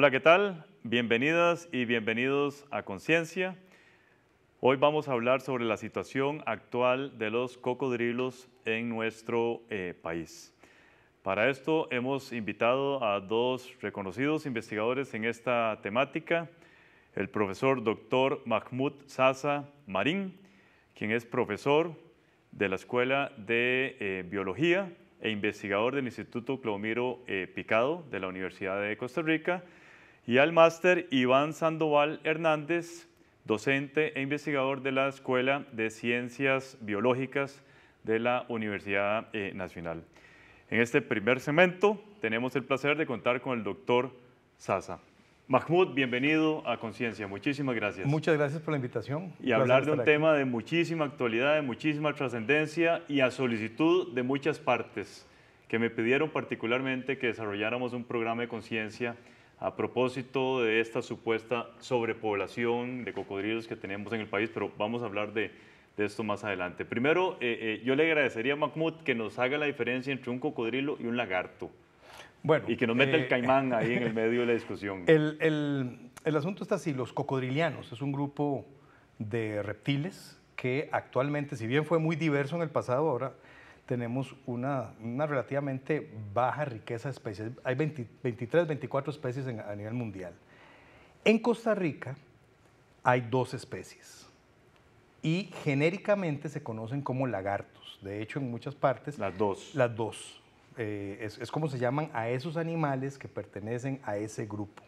Hola, ¿qué tal? Bienvenidas y bienvenidos a Conciencia. Hoy vamos a hablar sobre la situación actual de los cocodrilos en nuestro eh, país. Para esto hemos invitado a dos reconocidos investigadores en esta temática, el profesor doctor Mahmoud Sasa Marín, quien es profesor de la Escuela de eh, Biología e investigador del Instituto Clomiro eh, Picado de la Universidad de Costa Rica, y al máster Iván Sandoval Hernández, docente e investigador de la Escuela de Ciencias Biológicas de la Universidad eh, Nacional. En este primer segmento tenemos el placer de contar con el doctor Sasa. Mahmoud, bienvenido a Conciencia. Muchísimas gracias. Muchas gracias por la invitación. Y hablar de un tema de muchísima actualidad, de muchísima trascendencia y a solicitud de muchas partes que me pidieron particularmente que desarrolláramos un programa de conciencia a propósito de esta supuesta sobrepoblación de cocodrilos que tenemos en el país, pero vamos a hablar de, esto más adelante. Primero, eh, eh, yo le agradecería a Mahmoud que nos haga la diferencia entre un cocodrilo y un lagarto. Bueno, y que nos meta el eh, caimán ahí en el medio de la discusión. El, el asunto está así, los cocodrilianos es un grupo de reptiles que actualmente, si bien fue muy diverso en el pasado, ahora tenemos una, una relativamente baja riqueza de especies. Hay 23, 24 especies a nivel mundial. En Costa Rica hay dos especies y genéricamente se conocen como lagartos. De hecho, en muchas partes... Las dos. Las dos. Eh, es, es, como se llaman a esos animales que pertenecen a ese grupo.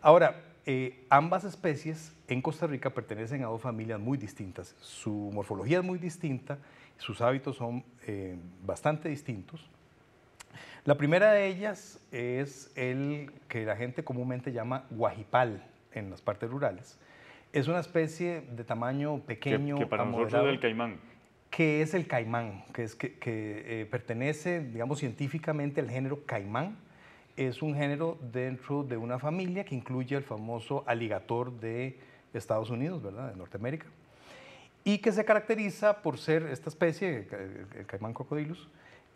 Ahora, eh, ambas especies en Costa Rica pertenecen a dos familias muy distintas. Su morfología es muy distinta sus hábitos son eh, bastante distintos. La primera de ellas es el que la gente comúnmente llama guajipal en las partes rurales. Es una especie de tamaño pequeño. Que, para nosotros es el caimán. Que es el caimán, que, eh, pertenece, digamos, científicamente al género caimán. Es un género dentro de una familia que incluye el famoso aligator de Estados Unidos, ¿verdad? De Norteamérica y que se caracteriza por ser esta especie, el, caimán cocodilus,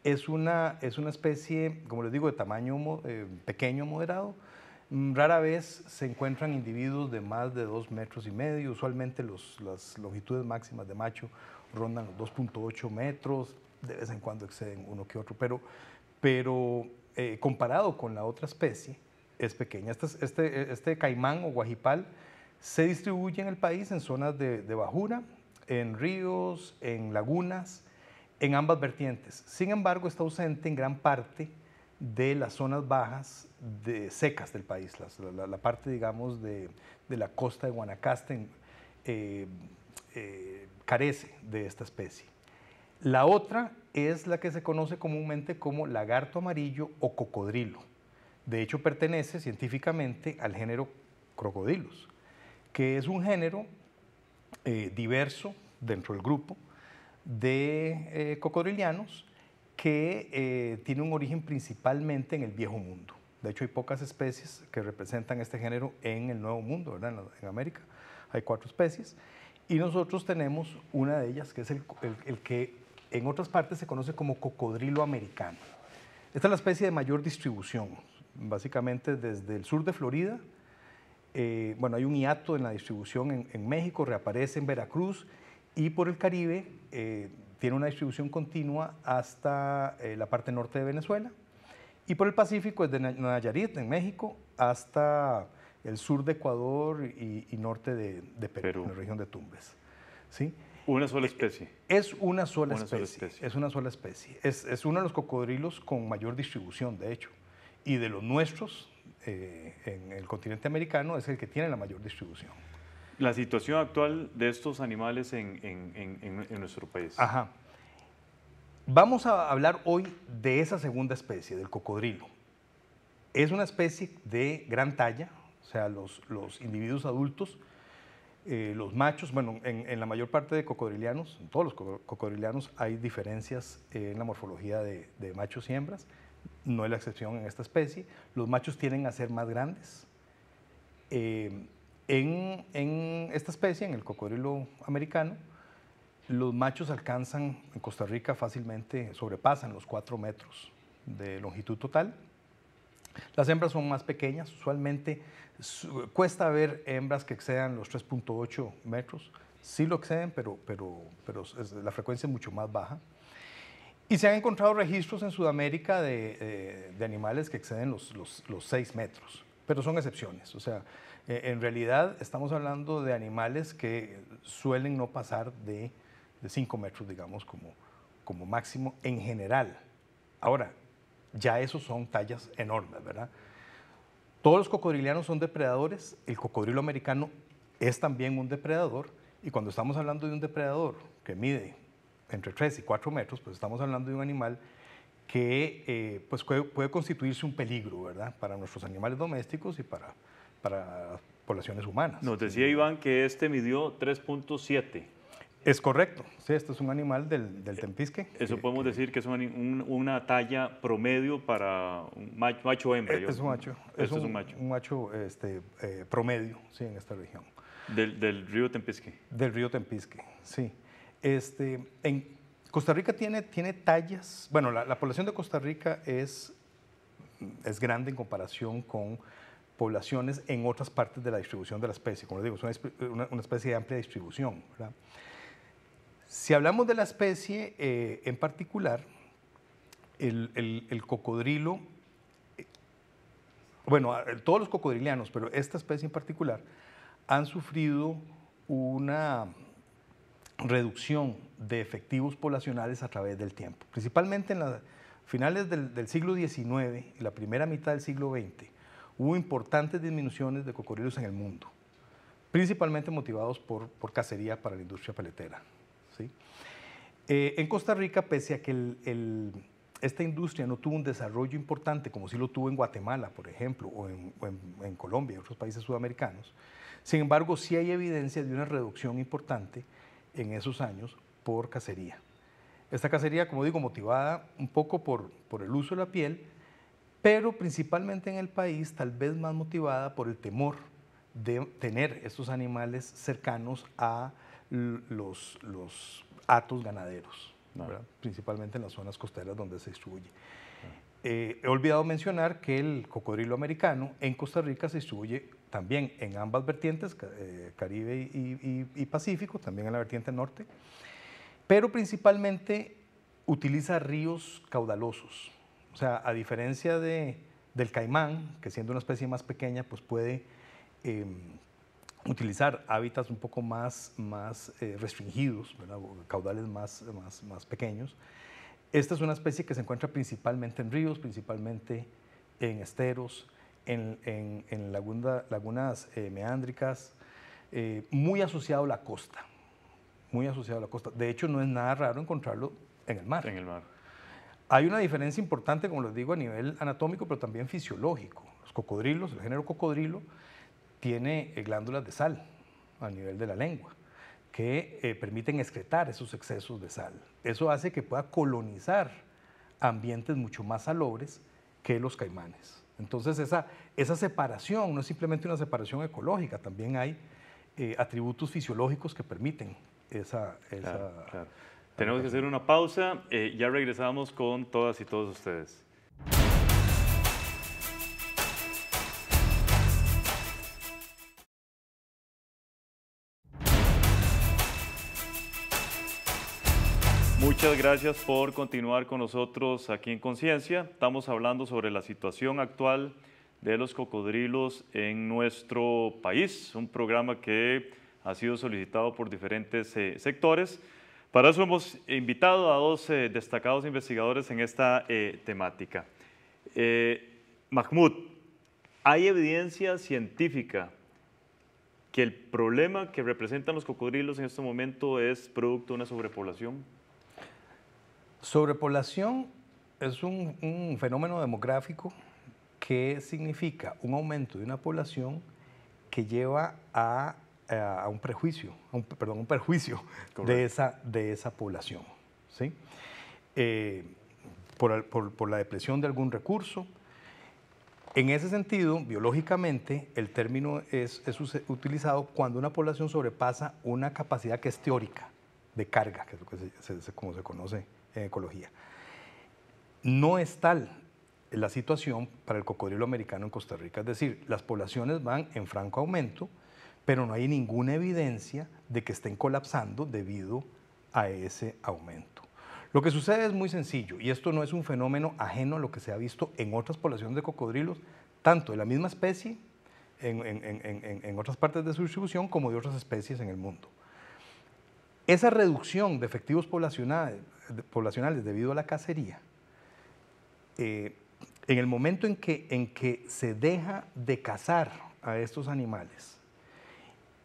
es una, es una especie, como les digo, de tamaño eh, pequeño, moderado. Mm, rara vez se encuentran individuos de más de dos metros y medio, usualmente las longitudes máximas de macho rondan 2.8 metros, de vez en cuando exceden uno que otro, pero, pero eh, comparado con la otra especie, es pequeña. Este, este, este caimán o guajipal se distribuye en el país en zonas de, de bajura, en ríos, en lagunas, en ambas vertientes. Sin embargo, está ausente en gran parte de las zonas bajas de, secas del país, la, parte, digamos, de, la costa de Guanacaste eh, eh, carece de esta especie. La otra es la que se conoce comúnmente como lagarto amarillo o cocodrilo. De hecho, pertenece científicamente al género crocodilos, que es un género eh, diverso dentro del grupo de eh, cocodrilianos que eh, tiene un origen principalmente en el viejo mundo. De hecho, hay pocas especies que representan este género en el nuevo mundo, En, América hay cuatro especies y nosotros tenemos una de ellas que es el que en otras partes se conoce como cocodrilo americano. Esta es la especie de mayor distribución, básicamente desde el sur de Florida eh, bueno, hay un hiato en la distribución en, México, reaparece en Veracruz y por el Caribe eh, tiene una distribución continua hasta eh, la parte norte de Venezuela y por el Pacífico es de Nayarit, en México, hasta el sur de Ecuador y, norte de, Perú, en la región de Tumbes. ¿sí? Una sola especie. Es una sola, especie, Es una sola especie. Es, es uno de los cocodrilos con mayor distribución, de hecho. Y de los nuestros, eh, en el continente americano es el que tiene la mayor distribución. La situación actual de estos animales en, nuestro país. Ajá. Vamos a hablar hoy de esa segunda especie, del cocodrilo. Es una especie de gran talla, o sea, los, individuos adultos, eh, los machos, bueno, en, la mayor parte de cocodrilianos, en todos los cocodrilianos hay diferencias en la morfología de, machos y hembras, no es la excepción en esta especie. Los machos tienden a ser más grandes. Eh, en, esta especie, en el cocodrilo americano, los machos alcanzan en Costa Rica fácilmente, sobrepasan los 4 metros de longitud total. Las hembras son más pequeñas, usualmente cuesta ver hembras que excedan los 3.8 metros. Sí lo exceden, pero, la frecuencia es mucho más baja. Y se han encontrado registros en Sudamérica de, animales que exceden los, 6 metros, pero son excepciones. O sea, eh, en realidad estamos hablando de animales que suelen no pasar de, de metros, digamos, como, como máximo en general. Ahora, ya esos son tallas enormes, ¿verdad? Todos los cocodrilianos son depredadores, el cocodrilo americano es también un depredador, y cuando estamos hablando de un depredador que mide entre 3 y 4 metros, pues estamos hablando de un animal que eh, pues puede, constituirse un peligro, ¿verdad? Para nuestros animales domésticos y para, para poblaciones humanas. Nos decía Iván que este midió 3.7. Es correcto, sí, este es un animal del, del tempisque. Eso podemos decir que es una talla promedio para un macho, macho hembra. Eh, es, un macho, este es un, macho, un macho este, eh, promedio, sí, en esta región. Del, del río Tempisque. Del río Tempisque, sí. Este, Costa Rica tiene, tallas, bueno, la, población de Costa Rica es, grande en comparación con poblaciones en otras partes de la distribución de la especie. Como les digo, es una, especie de amplia distribución. Si hablamos de la especie eh, en particular, el, cocodrilo, eh, bueno, todos los cocodrilianos, pero esta especie en particular, han sufrido una reducción de efectivos poblacionales a través del tiempo. Principalmente en las finales del, siglo XIX y la primera mitad del siglo XX hubo importantes disminuciones de cocodrilos en el mundo, principalmente motivados por, cacería para la industria paletera... Eh, en Costa Rica, pese a que esta industria no tuvo un desarrollo importante como sí lo tuvo en Guatemala, por ejemplo, o en, en Colombia y otros países sudamericanos, sin embargo, sí hay evidencia de una reducción importante en esos años por cacería. Esta cacería, como digo, motivada un poco por, por el uso de la piel, pero principalmente en el país tal vez más motivada por el temor de tener estos animales cercanos a los, los atos ganaderos, principalmente en las zonas costeras donde se distribuye. Eh, he olvidado mencionar que el cocodrilo americano en Costa Rica se distribuye también en ambas vertientes, eh, Caribe y, Pacífico, también en la vertiente norte, pero principalmente utiliza ríos caudalosos. O sea, a diferencia de, del caimán, que siendo una especie más pequeña, pues puede em, utilizar hábitats un poco más, más eh, restringidos, caudales más, más, más pequeños. Esta es una especie que se encuentra principalmente en ríos, principalmente en esteros, en, lagunas eh, meándricas, eh, muy asociado a la costa, muy asociado a la costa. De hecho, no es nada raro encontrarlo en el mar. En el mar. Hay una diferencia importante, como les digo, a nivel anatómico, pero también fisiológico. Los cocodrilos, el género cocodrilo, tiene eh, glándulas de sal a nivel de la lengua que permiten excretar esos excesos de sal. Eso hace que pueda colonizar ambientes mucho más salobres que los caimanes. Entonces esa, esa separación no es simplemente una separación ecológica, también hay eh, atributos fisiológicos que permiten esa... Tenemos que hacer una pausa, eh, ya regresamos con todas y todos ustedes. Muchas gracias por continuar con nosotros aquí en Conciencia. Estamos hablando sobre la situación actual de los cocodrilos en nuestro país, un programa que ha sido solicitado por diferentes eh, sectores. Para eso hemos invitado a dos eh, destacados investigadores en esta eh, temática. Mahmoud, hay evidencia científica que el problema que representan los cocodrilos en este momento es producto de una sobrepoblación. Sobrepoblación es un, fenómeno demográfico que significa un aumento de una población que lleva a, eh, un perdón, un perjuicio de esa, de esa, población. ¿sí? Eh, por, la depresión de algún recurso. En ese sentido, biológicamente, el término es, es utilizado cuando una población sobrepasa una capacidad que es teórica de carga, que es como se conoce en ecología. No es tal la situación para el cocodrilo americano en Costa Rica, es decir, las poblaciones van en franco aumento, pero no hay ninguna evidencia de que estén colapsando debido a ese aumento. Lo que sucede es muy sencillo, y esto no es un fenómeno ajeno a lo que se ha visto en otras poblaciones de cocodrilos, tanto de la misma especie en, en, otras partes de su distribución como de otras especies en el mundo. Esa reducción de efectivos poblacionales, poblacionales debido a la cacería, eh, en el momento en que, en que se deja de cazar a estos animales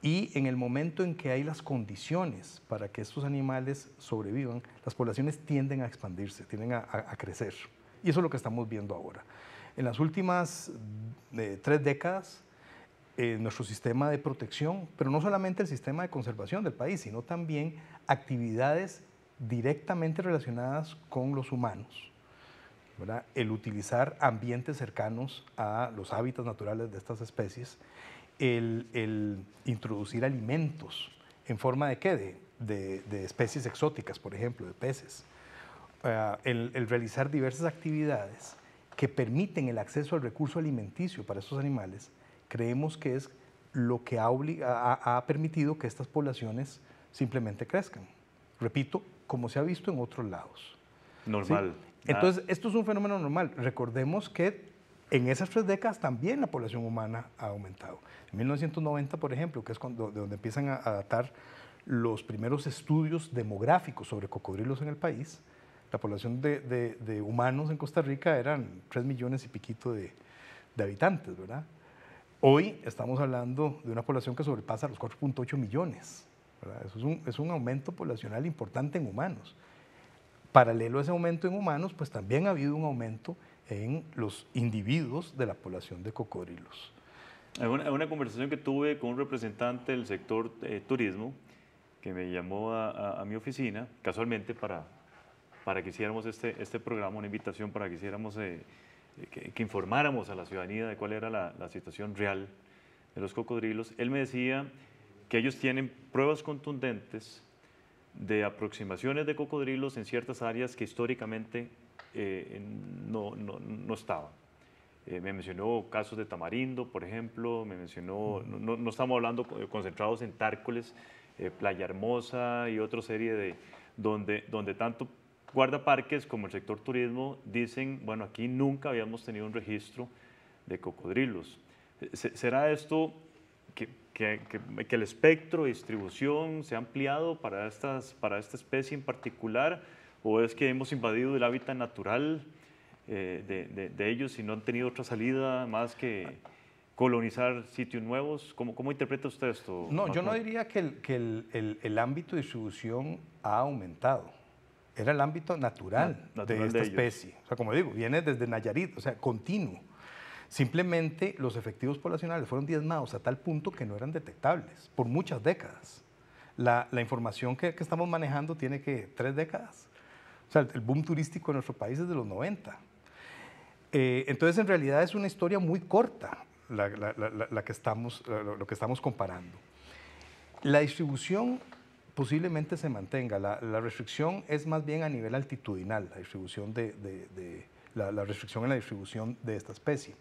y en el momento en que hay las condiciones para que estos animales sobrevivan, las poblaciones tienden a expandirse, tienden a, crecer. Y eso es lo que estamos viendo ahora. En las últimas eh, tres décadas, eh, nuestro sistema de protección, pero no solamente el sistema de conservación del país, sino también actividades directamente relacionadas con los humanos. El utilizar ambientes cercanos a los hábitats naturales de estas especies, el, introducir alimentos en forma de qué? De, especies exóticas, por ejemplo, de peces. Eh, el, realizar diversas actividades que permiten el acceso al recurso alimenticio para estos animales, creemos que es lo que ha, permitido que estas poblaciones simplemente crezcan. Repito, como se ha visto en otros lados. Normal. Entonces, esto es un fenómeno normal. Recordemos que en esas tres décadas también la población humana ha aumentado. En 1990, por ejemplo, que es de donde empiezan a, adaptar datar los primeros estudios demográficos sobre cocodrilos en el país, la población de, humanos en Costa Rica eran tres millones y piquito de, de habitantes, ¿verdad? Hoy estamos hablando de una población que sobrepasa los 4.8 millones es, un, es un aumento poblacional importante en humanos. Paralelo a ese aumento en humanos, pues también ha habido un aumento en los individuos de la población de cocodrilos. En una, conversación que tuve con un representante del sector eh, turismo que me llamó a, mi oficina, casualmente, para, para que hiciéramos este, este programa, una invitación para que hiciéramos, eh, que, que, informáramos a la ciudadanía de cuál era la, la situación real de los cocodrilos. Él me decía que ellos tienen pruebas contundentes de aproximaciones de cocodrilos en ciertas áreas que históricamente eh, no, no, no, estaban. Eh, me mencionó casos de tamarindo, por ejemplo, me mencionó, no, no estamos hablando concentrados en Tárcoles, eh, Playa Hermosa y otra serie de, donde, donde tanto guardaparques como el sector turismo dicen, bueno, aquí nunca habíamos tenido un registro de cocodrilos. ¿Será esto que que, que, el espectro de distribución se ha ampliado para, estas, para esta especie en particular, o es que hemos invadido el hábitat natural eh, de, ellos y no han tenido otra salida más que colonizar sitios nuevos. ¿Cómo, interpreta usted esto? No, yo no diría que, el, ámbito de distribución ha aumentado. Era el ámbito natural, de esta especie. O sea, como digo, viene desde Nayarit, o sea, continuo. Simplemente los efectivos poblacionales fueron diezmados a tal punto que no eran detectables por muchas décadas. La, información que, estamos manejando tiene que tres décadas. O sea, el boom turístico en nuestro país es de los 90. Eh, entonces, en realidad es una historia muy corta la, que estamos, lo que estamos comparando. La distribución posiblemente se mantenga. La, restricción es más bien a nivel altitudinal, la distribución de, la, restricción en la distribución de esta especie.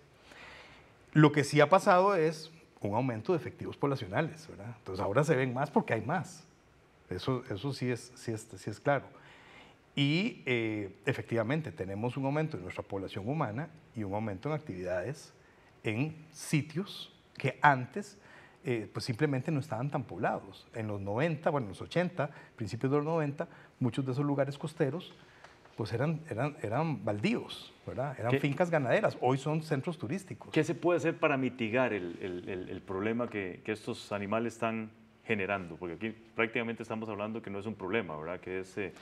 Lo que sí ha pasado es un aumento de efectivos poblacionales, ¿verdad? Entonces ahora se ven más porque hay más. Eso, eso sí, es, sí, es, sí es claro. Y eh, efectivamente tenemos un aumento en nuestra población humana y un aumento en actividades en sitios que antes eh, pues simplemente no estaban tan poblados. En los 90, bueno, en los 80, principios de los 90, muchos de esos lugares costeros pues eran, eran, eran baldíos, ¿verdad? Eran fincas ganaderas, hoy son centros turísticos. ¿Qué se puede hacer para mitigar el, problema que, estos animales están generando? Porque aquí prácticamente estamos hablando que no es un problema, ¿verdad? Que es eh,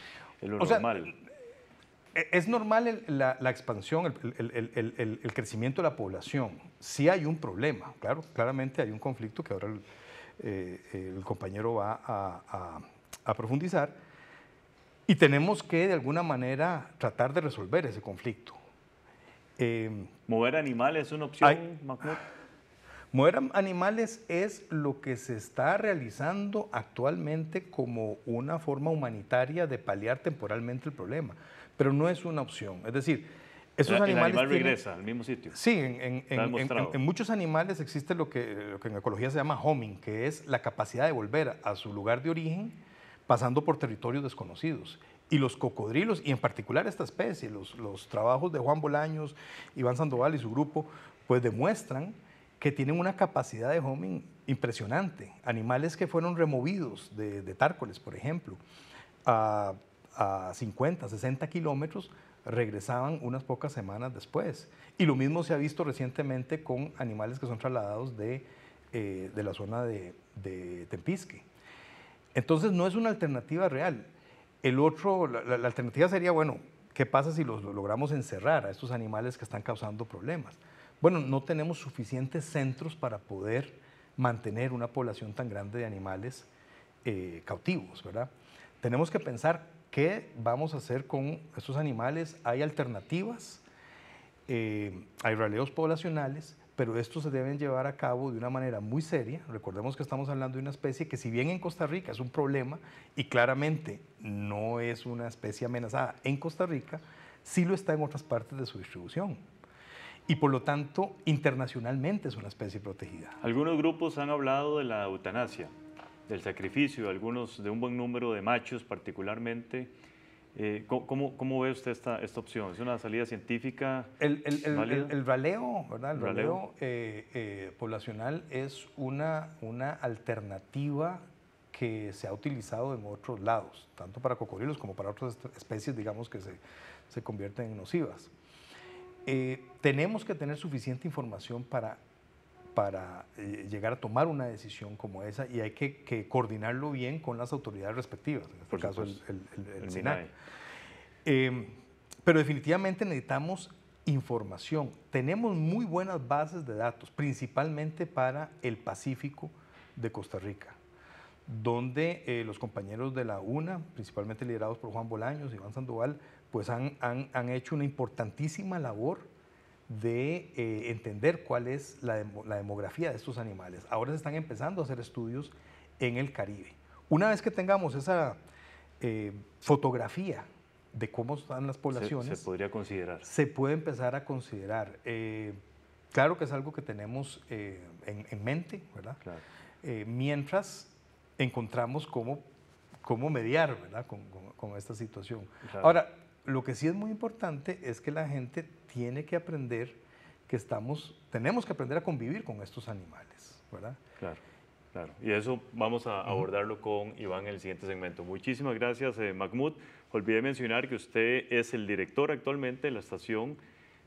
lo normal. Eh, es normal la, expansión, el, crecimiento de la población. si hay un problema, claro, claramente hay un conflicto que ahora el, eh, compañero va a profundizar y tenemos que, de alguna manera, tratar de resolver ese conflicto. Em, ¿Mover animales es una opción, Mover animales es lo que se está realizando actualmente como una forma humanitaria de paliar temporalmente el problema, pero no es una opción. Es decir, esos animales. El animal regresa al mismo sitio. Sí, en, muchos animales existe lo que, lo que en ecología se llama homing, que es la capacidad de volver a su lugar de origen pasando por territorios desconocidos. Y los cocodrilos, y en particular esta especie, los, trabajos de Juan Bolaños, Iván Sandoval y su grupo, pues demuestran que tienen una capacidad de homing impresionante. Animales que fueron removidos de, tárcoles, por ejemplo, a, a 50, 60 kilómetros, regresaban unas pocas semanas después. Y lo mismo se ha visto recientemente con animales que son trasladados de, eh, la zona de, de Tempisque. Entonces no es una alternativa real. El otro, la, alternativa sería, bueno, ¿qué pasa si los, logramos encerrar a estos animales que están causando problemas? Bueno, no tenemos suficientes centros para poder mantener una población tan grande de animales eh, cautivos, ¿verdad? Tenemos que pensar qué vamos a hacer con estos animales. Hay alternativas, eh, hay raleos poblacionales pero estos se deben llevar a cabo de una manera muy seria. Recordemos que estamos hablando de una especie que si bien en Costa Rica es un problema y claramente no es una especie amenazada en Costa Rica, sí lo está en otras partes de su distribución. Y por lo tanto, internacionalmente es una especie protegida. Algunos grupos han hablado de la eutanasia, del sacrificio, algunos de un buen número de machos particularmente eh, ¿cómo, ¿cómo, ve usted esta, esta opción? ¿Es una salida científica? El, el, el, raleo, ¿verdad? El eh, eh, poblacional es una, una alternativa que se ha utilizado en otros lados, tanto para cocodrilos como para otras especies, digamos, que se, se convierten en nocivas. tenemos que tener suficiente información para para eh, llegar a tomar una decisión como esa y hay que, coordinarlo bien con las autoridades respectivas, en este Por caso el, el, SINAC. Em, pero definitivamente necesitamos información. Tenemos muy buenas bases de datos, principalmente para el Pacífico de Costa Rica, donde eh, los compañeros de la UNA, principalmente liderados por Juan Bolaños y Iván Sandoval, pues han, han, han hecho una importantísima labor de eh, entender cuál es la, demografía de estos animales. Ahora se están empezando a hacer estudios en el Caribe. Una vez que tengamos esa eh, fotografía de cómo están las poblaciones, se, podría considerar. Se puede empezar a considerar. Eh, claro que es algo que tenemos en, mente, ¿verdad? mientras encontramos cómo, cómo mediar, Con, esta situación. Ahora, lo que sí es muy importante es que la gente tiene que aprender que estamos, tenemos que aprender a convivir con estos animales, ¿verdad? Claro. Claro, y eso vamos a abordarlo con Iván en el siguiente segmento. Muchísimas gracias, eh, Mahmoud. Olvidé mencionar que usted es el director actualmente de la estación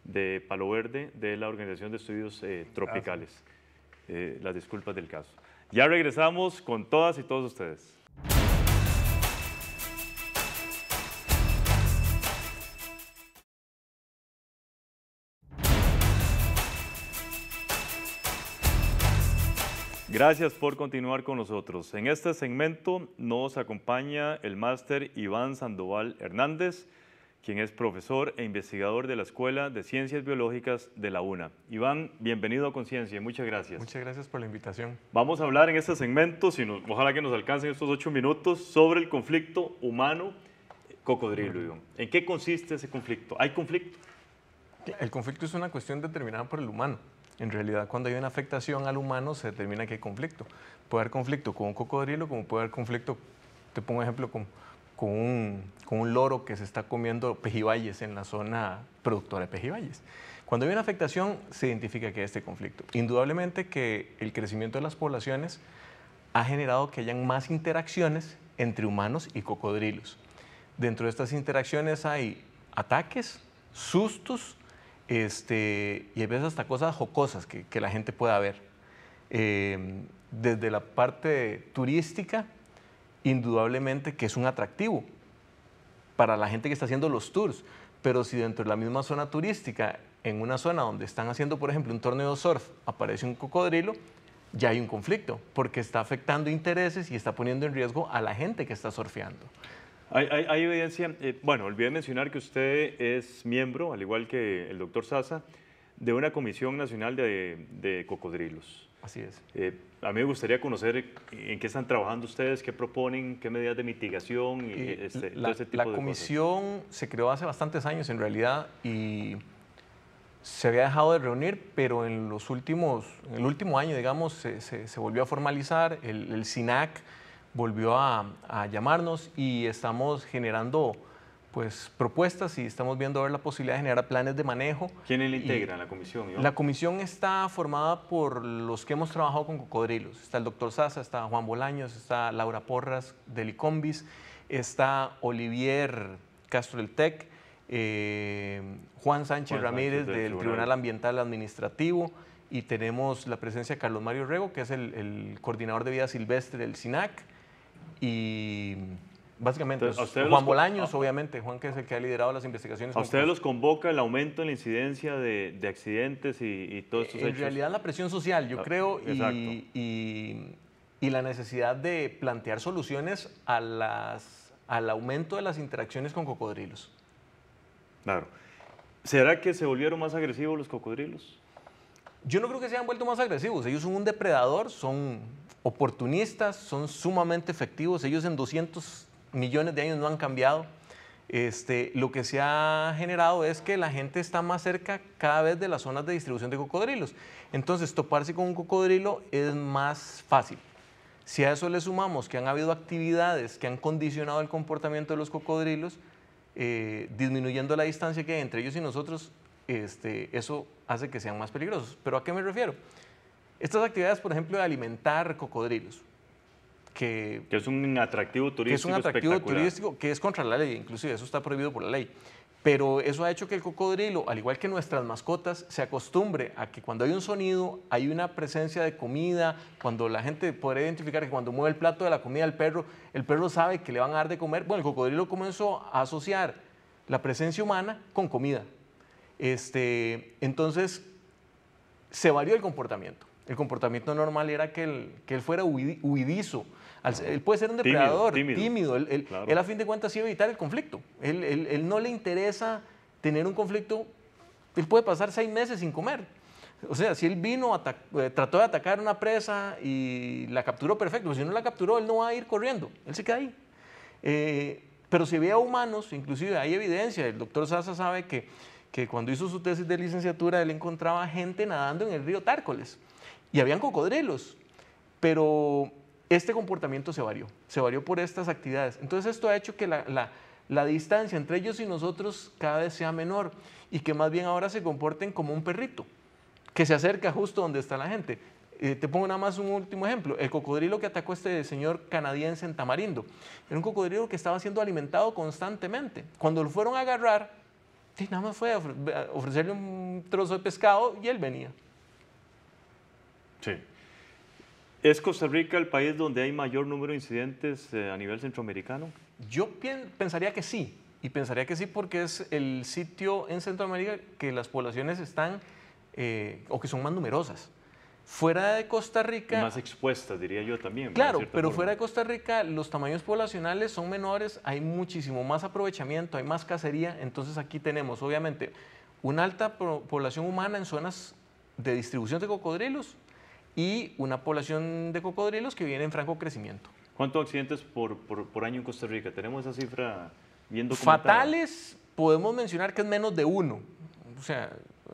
de Palo Verde de la Organización de Estudios eh, Tropicales. Eh, las disculpas del caso. Ya regresamos con todas y todos ustedes. Gracias por continuar con nosotros. En este segmento nos acompaña el máster Iván Sandoval Hernández, quien es profesor e investigador de la Escuela de Ciencias Biológicas de la UNA. Iván, bienvenido a Conciencia, muchas gracias. Muchas gracias por la invitación. Vamos a hablar en este segmento, ojalá que nos alcancen estos ocho minutos, sobre el conflicto humano cocodrilo. ¿En qué consiste ese conflicto? ¿Hay conflicto? El conflicto es una cuestión determinada por el humano. En realidad, cuando hay una afectación al humano, se determina que hay conflicto. Puede haber conflicto con un cocodrilo, como puede haber conflicto, te pongo un ejemplo, con, un, loro que se está comiendo pejibayes en la zona productora de pejibayes. Cuando hay una afectación, se identifica que hay este conflicto. Indudablemente que el crecimiento de las poblaciones ha generado que hayan más interacciones entre humanos y cocodrilos. Dentro de estas interacciones hay ataques, sustos, este, y a veces hasta cosas jocosas que, la gente pueda ver. Em, desde la parte turística, indudablemente que es un atractivo para la gente que está haciendo los tours, pero si dentro de la misma zona turística, en una zona donde están haciendo, por ejemplo, un torneo de surf, aparece un cocodrilo, ya hay un conflicto, porque está afectando intereses y está poniendo en riesgo a la gente que está surfeando. Hay, evidencia, eh, bueno, olvidé mencionar que usted es miembro, al igual que el doctor Sasa, de una Comisión Nacional de, Cocodrilos. Así es. Eh, a mí me gustaría conocer en qué están trabajando ustedes, qué proponen, qué medidas de mitigación y, eh, este, la, todo ese la comisión se creó hace bastantes años en realidad y se había dejado de reunir, pero en los últimos, en el último año, digamos, se, volvió a formalizar el, el SINAC volvió a, llamarnos y estamos generando pues propuestas y estamos viendo a ver la posibilidad de generar planes de manejo. quién le integran la comisión? La comisión está formada por los que hemos trabajado con cocodrilos. Está el doctor Sasa, está Juan Bolaños, está Laura Porras del ICOMBIS, está Olivier Castro del TEC, eh, Juan Sánchez Ramírez del, Tribunal. Ambiental Administrativo y tenemos la presencia de Carlos Mario Rego, que es el, el coordinador de vida silvestre del SINAC y básicamente, Juan Bolaños, obviamente, Juan que es el que ha liderado las investigaciones. ¿A ustedes los convoca el aumento en la incidencia de, accidentes y, todos eh, estos en hechos? En realidad la presión social, yo ah, creo, y, la necesidad de plantear soluciones a al aumento de las interacciones con cocodrilos. Claro. ¿Será que se volvieron más agresivos los cocodrilos? Yo no creo que se hayan vuelto más agresivos. Ellos son un depredador, son oportunistas, son sumamente efectivos, ellos en 200 millones de años no han cambiado. Este, lo que se ha generado es que la gente está más cerca cada vez de las zonas de distribución de cocodrilos. Entonces, toparse con un cocodrilo es más fácil. Si a eso le sumamos que han habido actividades que han condicionado el comportamiento de los cocodrilos, eh, disminuyendo la distancia que hay entre ellos y nosotros, este, eso hace que sean más peligrosos. ¿Pero a qué me refiero? Estas actividades, por ejemplo, de alimentar cocodrilos. Que, es un atractivo turístico. Que es un atractivo turístico que es contra la ley, inclusive eso está prohibido por la ley. Pero eso ha hecho que el cocodrilo, al igual que nuestras mascotas, se acostumbre a que cuando hay un sonido, hay una presencia de comida, cuando la gente puede identificar que cuando mueve el plato de la comida al perro, el perro sabe que le van a dar de comer. Bueno, el cocodrilo comenzó a asociar la presencia humana con comida. Este, entonces, se varió el comportamiento. El comportamiento normal era que él, él fuera huidizo. Él puede ser un depredador, tímido. Él, a fin de cuentas, iba a evitar el conflicto. Él, él, no le interesa tener un conflicto. Él puede pasar seis meses sin comer. O sea, si él vino, eh, trató de atacar una presa y la capturó, perfecto. Si no la capturó, él no va a ir corriendo. Él se queda ahí. Eh, pero si ve a humanos, inclusive hay evidencia. El doctor Sasa sabe que, que cuando hizo su tesis de licenciatura, él encontraba gente nadando en el río Tárcoles y habían cocodrilos, pero este comportamiento se varió, se varió por estas actividades. Entonces esto ha hecho que la, distancia entre ellos y nosotros cada vez sea menor y que más bien ahora se comporten como un perrito que se acerca justo donde está la gente. Eh, te pongo nada más un último ejemplo. El cocodrilo que atacó este señor canadiense en Tamarindo. Era un cocodrilo que estaba siendo alimentado constantemente. Cuando lo fueron a agarrar, nada más fue a ofrecerle un trozo de pescado y él venía. Sí. ¿Es Costa Rica el país donde hay mayor número de incidentes eh, a nivel centroamericano? Yo pensaría que sí, y pensaría que sí porque es el sitio en Centroamérica que las poblaciones están eh, o que son más numerosas. Fuera de Costa Rica... más expuestas, diría yo también. Claro, pero fuera de Costa Rica los tamaños poblacionales son menores, hay muchísimo más aprovechamiento, hay más cacería, entonces aquí tenemos obviamente una alta población humana en zonas de distribución de cocodrilos y una población de cocodrilos que viene en franco crecimiento. ¿Cuántos accidentes por, año en Costa Rica? ¿Tenemos esa cifra viendo documentada? Fatales, podemos mencionar que es menos de uno. O sea,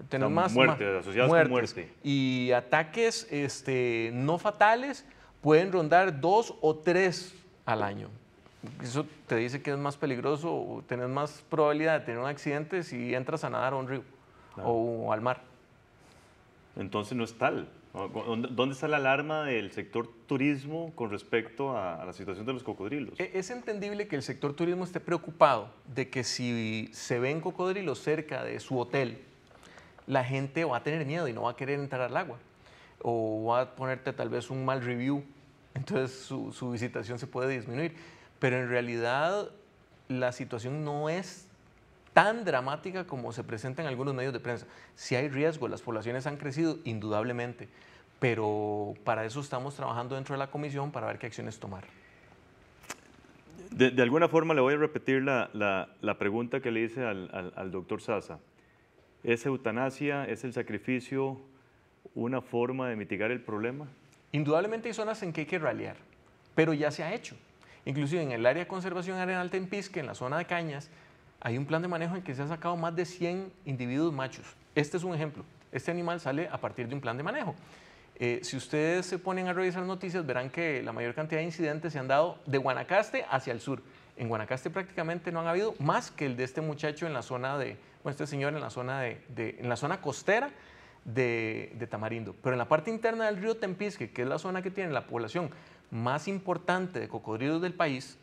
tenemos más muertes, asociadas muerte. Y ataques este, no fatales pueden rondar dos o tres al año. Eso te dice que es más peligroso tienes más probabilidad de tener un accidente si entras a nadar a un río o al mar. Entonces no es tal. Ah, ¿Dónde está la alarma del sector turismo con respecto a, la situación de los cocodrilos? E-, es entendible que el sector turismo esté preocupado de que si se ven cocodrilos cerca de su hotel, la gente va a tener miedo y no va a querer entrar al agua. O va a ponerte tal vez un mal review, entonces su, su visitación se puede disminuir. Pero en realidad la situación no es tan dramática como se presenta en algunos medios de prensa. Si hay riesgo, las poblaciones han crecido, indudablemente, pero para eso estamos trabajando dentro de la comisión para ver qué acciones tomar. De, alguna forma le voy a repetir la, la, pregunta que le hice al, al, doctor Sasa. ¿Es eutanasia, es el sacrificio una forma de mitigar el problema? Indudablemente hay zonas en que hay que ralear, pero ya se ha hecho. Inclusive en el área de conservación arenal Tempisque, en la zona de Cañas, hay un plan de manejo en que se han sacado más de 100 individuos machos. Este es un ejemplo. Este animal sale a partir de un plan de manejo. Eh, si ustedes se ponen a revisar noticias, verán que la mayor cantidad de incidentes se han dado de Guanacaste hacia el sur. En Guanacaste prácticamente no han habido más que el de este muchacho en la zona de, este señor en la zona, de, en la zona costera de, de, Tamarindo. Pero en la parte interna del río Tempisque, que es la zona que tiene la población más importante de cocodrilos del país,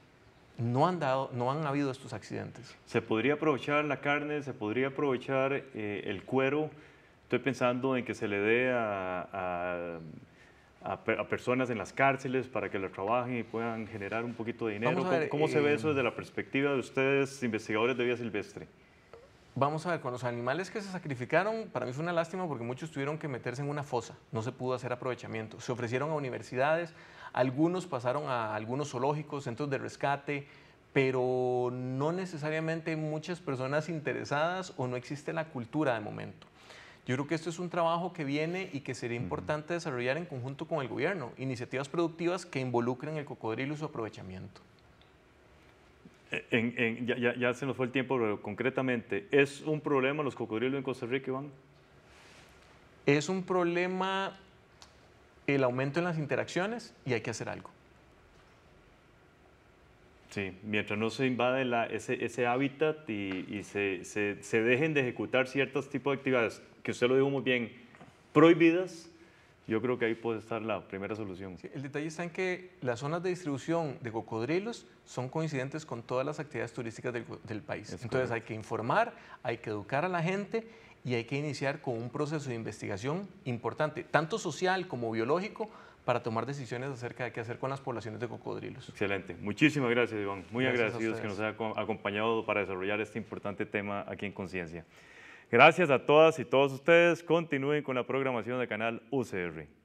no han, dado, no han habido estos accidentes. Se podría aprovechar la carne, se podría aprovechar eh, el cuero. Estoy pensando en que se le dé a, a, personas en las cárceles para que lo trabajen y puedan generar un poquito de dinero. ¿Cómo, se ve eh, eso desde la perspectiva de ustedes, investigadores de Vía silvestre? Vamos a ver, con los animales que se sacrificaron, para mí fue una lástima porque muchos tuvieron que meterse en una fosa, no se pudo hacer aprovechamiento. Se ofrecieron a universidades, algunos pasaron a algunos zoológicos, centros de rescate, pero no necesariamente muchas personas interesadas o no existe la cultura de momento. Yo creo que esto es un trabajo que viene y que sería importante desarrollar en conjunto con el gobierno, iniciativas productivas que involucren el cocodrilo y su aprovechamiento. En, ya, se nos fue el tiempo, pero concretamente, ¿es un problema los cocodrilos en Costa Rica, Iván? Es un problema el aumento en las interacciones y hay que hacer algo. Sí, mientras no se invade ese, hábitat y, se, se, dejen de ejecutar ciertos tipos de actividades, que usted lo dijo muy bien, prohibidas, yo creo que ahí puede estar la primera solución. el detalle está en que las zonas de distribución de cocodrilos son coincidentes con todas las actividades turísticas del, país. Entonces hay que informar, hay que educar a la gente y hay que iniciar con un proceso de investigación importante, tanto social como biológico, para tomar decisiones acerca de qué hacer con las poblaciones de cocodrilos. Excelente. Muchísimas gracias, Iván. Muy gracias agradecidos que nos haya acompañado para desarrollar este importante tema aquí en Conciencia. Gracias a todas y todos ustedes. Continúen con la programación del Canal UCR.